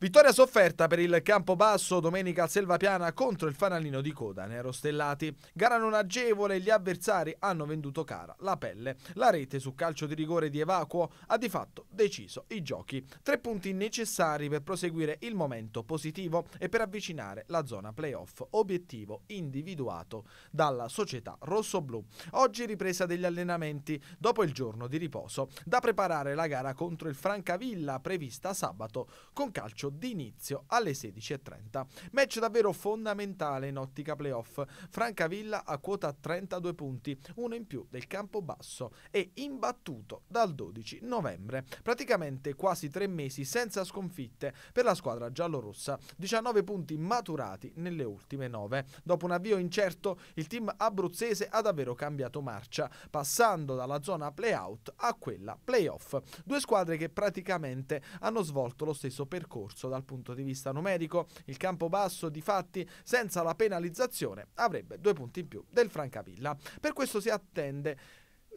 Vittoria sofferta per il campo basso domenica al Selvapiana contro il fanalino di coda Nero Stellati. Gara non agevole, gli avversari hanno venduto cara la pelle. La rete su calcio di rigore di Evacuo ha di fatto deciso i giochi. Tre punti necessari per proseguire il momento positivo e per avvicinare la zona playoff, obiettivo individuato dalla società rossoblù. Oggi ripresa degli allenamenti dopo il giorno di riposo, da preparare la gara contro il Francavilla prevista sabato con calcio calcio d'inizio alle 16.30. Match davvero fondamentale in ottica playoff. Francavilla a quota 32 punti, uno in più del campo basso e imbattuto dal 12 novembre. Praticamente quasi tre mesi senza sconfitte per la squadra giallorossa, 19 punti maturati nelle ultime 9. Dopo un avvio incerto, il team abruzzese ha davvero cambiato marcia, passando dalla zona playout a quella playoff. Due squadre che praticamente hanno svolto lo stesso percorso scarso dal punto di vista numerico. Il Campobasso, di fatti, senza la penalizzazione, avrebbe due punti in più del Francavilla. Per questo si attende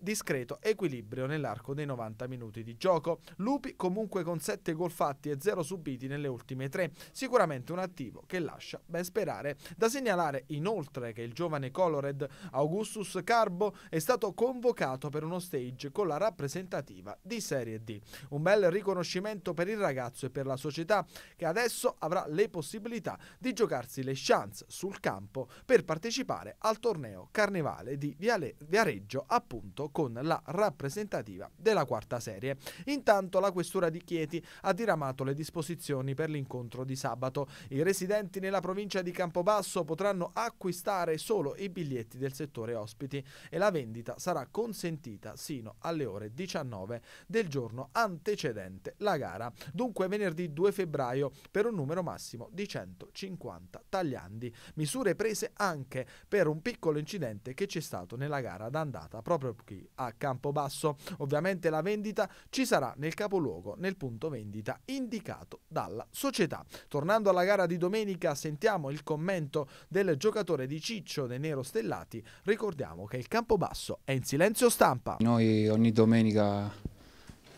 discreto equilibrio nell'arco dei 90 minuti di gioco. Lupi comunque con 7 gol fatti e 0 subiti nelle ultime 3, sicuramente un attivo che lascia ben sperare. Da segnalare inoltre che il giovane colored Augustus Carbo è stato convocato per uno stage con la rappresentativa di Serie D. Un bel riconoscimento per il ragazzo e per la società che adesso avrà le possibilità di giocarsi le chance sul campo per partecipare al torneo carnevale di Viareggio appunto con la rappresentativa della quarta serie. Intanto la questura di Chieti ha diramato le disposizioni per l'incontro di sabato. I residenti nella provincia di Campobasso potranno acquistare solo i biglietti del settore ospiti e la vendita sarà consentita sino alle ore 19 del giorno antecedente la gara. Dunque venerdì 2 febbraio per un numero massimo di 150 tagliandi. Misure prese anche per un piccolo incidente che c'è stato nella gara d'andata proprio qui a Campobasso. Ovviamente la vendita ci sarà nel capoluogo, nel punto vendita indicato dalla società. Tornando alla gara di domenica, sentiamo il commento del giocatore di Ciccio dei Nero Stellati. Ricordiamo che il Campobasso è in silenzio stampa. Noi ogni domenica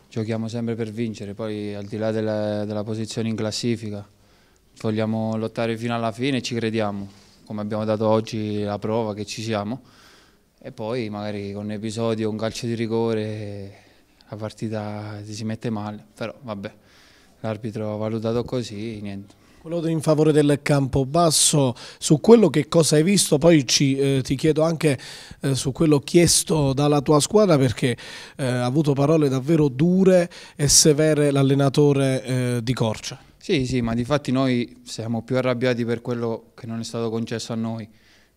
giochiamo sempre per vincere, poi al di là della, della posizione in classifica vogliamo lottare fino alla fine e ci crediamo, come abbiamo dato oggi la prova che ci siamo e poi magari con un episodio, un calcio di rigore, la partita si mette male, però vabbè, l'arbitro ha valutato così, niente. Quello in favore del campo basso, su quello che cosa hai visto, poi ci, eh, ti chiedo anche eh, su quello chiesto dalla tua squadra perché eh, ha avuto parole davvero dure e severe l'allenatore eh, di Corcia. Sì, sì, ma di fatti noi siamo più arrabbiati per quello che non è stato concesso a noi,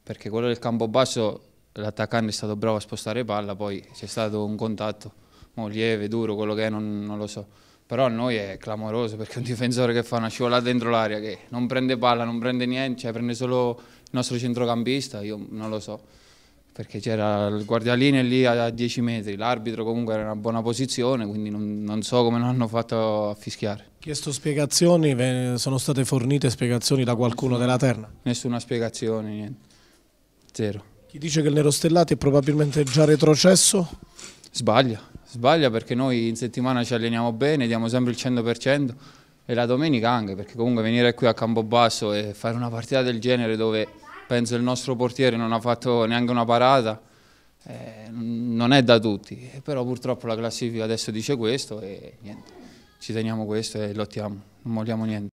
perché quello del campo basso l'attaccante è stato bravo a spostare palla, poi c'è stato un contatto oh, lieve, duro, quello che è, non, non, lo so. Però a noi è clamoroso perché un difensore che fa una scivolata dentro l'aria, che non prende palla, non prende niente, cioè prende solo il nostro centrocampista, io non lo so. Perché c'era il guardialine lì a 10 metri, l'arbitro comunque era in una buona posizione, quindi non, non so come non hanno fatto a fischiare. Chiesto spiegazioni, sono state fornite spiegazioni da qualcuno nessuna, della Terna? Nessuna spiegazione, niente. Zero. Chi dice che il Nero Stellati è probabilmente già retrocesso? Sbaglia, sbaglia perché noi in settimana ci alleniamo bene, diamo sempre il 100% e la domenica anche, perché comunque venire qui a Campobasso e fare una partita del genere dove penso il nostro portiere non ha fatto neanche una parata, eh, non è da tutti, però purtroppo la classifica adesso dice questo e niente, ci teniamo questo e lottiamo, non molliamo niente.